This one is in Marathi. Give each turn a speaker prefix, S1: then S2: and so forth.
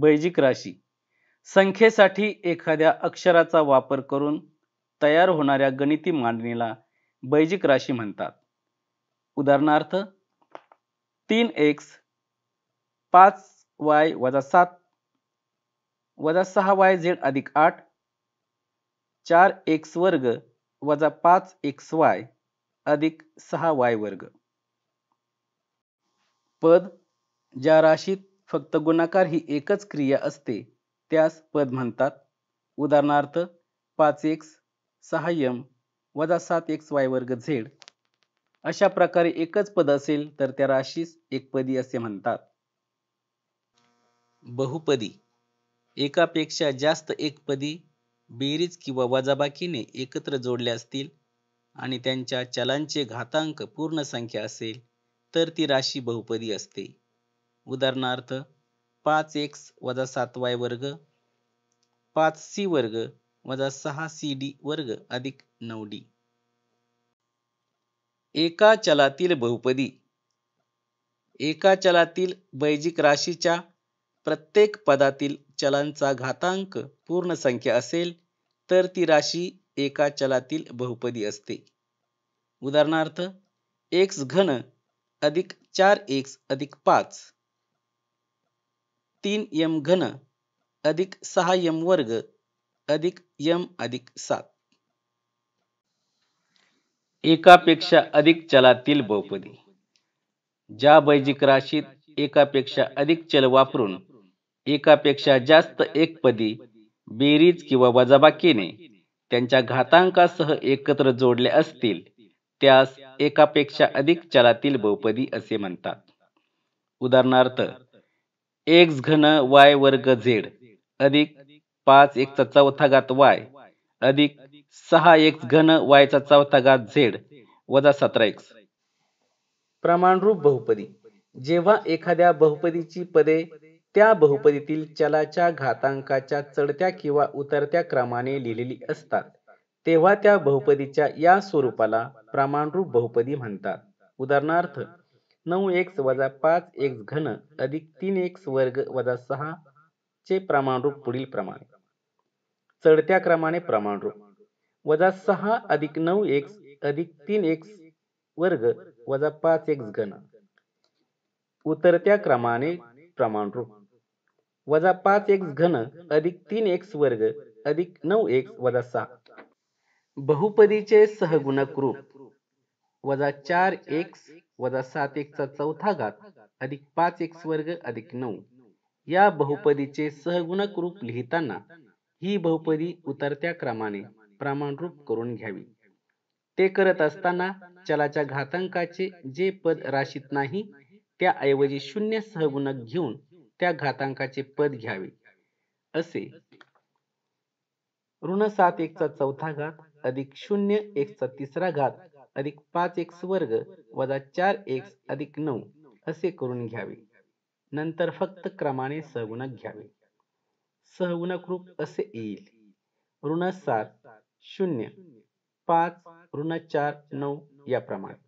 S1: बैजिक राशी संख्येसाठी एखाद्या अक्षराचा वापर करून तयार होणाऱ्या गणिती मांडणीला बैजिक राशी म्हणतात उदाहरणार्थ तीन एक्स पाच वाय वजा सात वजा सहा वाय झेड अधिक आठ चार एक्स वर्ग वजा पाच एक्स वाय अधिक सहा वाय वर्ग पद ज्या राशीत फक्त गुणाकार ही एकच क्रिया असते त्यास पद म्हणतात उदाहरणार्थ पाच एक्स सहाय्यम वजा सात एक्स वाय वर्ग झेड अशा प्रकारे एकच पद असेल तर त्या राशीस एकपदी असे म्हणतात बहुपदी एकापेक्षा जास्त एकपदी बेरीज किंवा वजाबाकीने एकत्र जोडल्या असतील आणि त्यांच्या चलांचे घातांक पूर्ण संख्या असेल तर ती राशी बहुपदी असते उदाहरणार्थ पाच एक्स वजा सात वाय वर्ग पाच सी वर्ग वजा सहा सी डी वर्ग अधिक नऊ डी एका चलातील बहुपदी एका चलातील बैजिक राशीच्या प्रत्येक पदातील चलांचा घातांक पूर्ण संख्या असेल तर ती राशी एका चलातील बहुपदी असते उदाहरणार्थ एक्स घन अधिक चार एक्स अधिक पाच तीन यम घन अधिक सहा यम वर्ग अधिक यम अधिक सात एकापेक्षा अधिक चलातील बहुपदी ज्या बैजिक राशीत एकापेक्षा अधिक चल वापरून एकापेक्षा जास्त एकपदी बेरीज किंवा वजाबाकीने त्यांच्या घातांकासह एकत्र जोडले असतील त्यास एकापेक्षा अधिक चलातील बहुपदी असे म्हणतात उदाहरणार्थ एक्स घन वाय वर्ग झेड अधिक पाच एकचा चौथा घात वाय अधिक सहा एक्स घन वायचा चौथा घात झेड वजा सतरा एक्स प्रमाणरूप बहुपदी जेव्हा एखाद्या बहुपदीची पदे त्या बहुपदीतील चलाच्या घातांकाच्या चढत्या किंवा उतरत्या क्रमाने लिहिलेली असतात तेव्हा त्या बहुपदीच्या या स्वरूपाला प्रमाणरूप बहुपदी म्हणतात उदाहरणार्थ नऊ एक्स वजा पाच एक्स घन अधिक तीन एक्स वर्ग वजा सहा चे प्रमाणरूप पुढील प्रमाण चढत्या क्रमाने प्रमाण रूप वजा सहा अधिक नऊ एक्स अधिक तीन एक्स वर्ग वजा पाच एक्स घन उतरत्या क्रमाने प्रमाण रूप वजा पाच एक्स घन अधिक तीन एक्स वर्ग अधिक नऊ एक्स वजा सहा बहुपदीचे सहगुणक रूप वजा चार एक्स वजा सात चा चौथा घात अधिक पाच एक्स वर्ग अधिक नऊ या बहुपदीचे सहगुणक रूप लिहिताना ही बहुपदी उतरत्या क्रमाने प्रमाणरूप करून घ्यावी ते करत असताना चलाच्या घातांकाचे जे पद राशीत नाही त्याऐवजी शून्य सहगुणक घेऊन त्या घातांकाचे पद घ्यावे असे ऋण सात एकचा चौथा घात अधिक शून्य एकचा तिसरा घात अधिक पाच एक वर्ग वजा चार एक्स अधिक नऊ असे करून घ्यावे नंतर फक्त क्रमाने सहगुणक घ्यावे सहगुणक रूप असे येईल ऋण सात शून्य पाच ऋण चार नऊ याप्रमाणे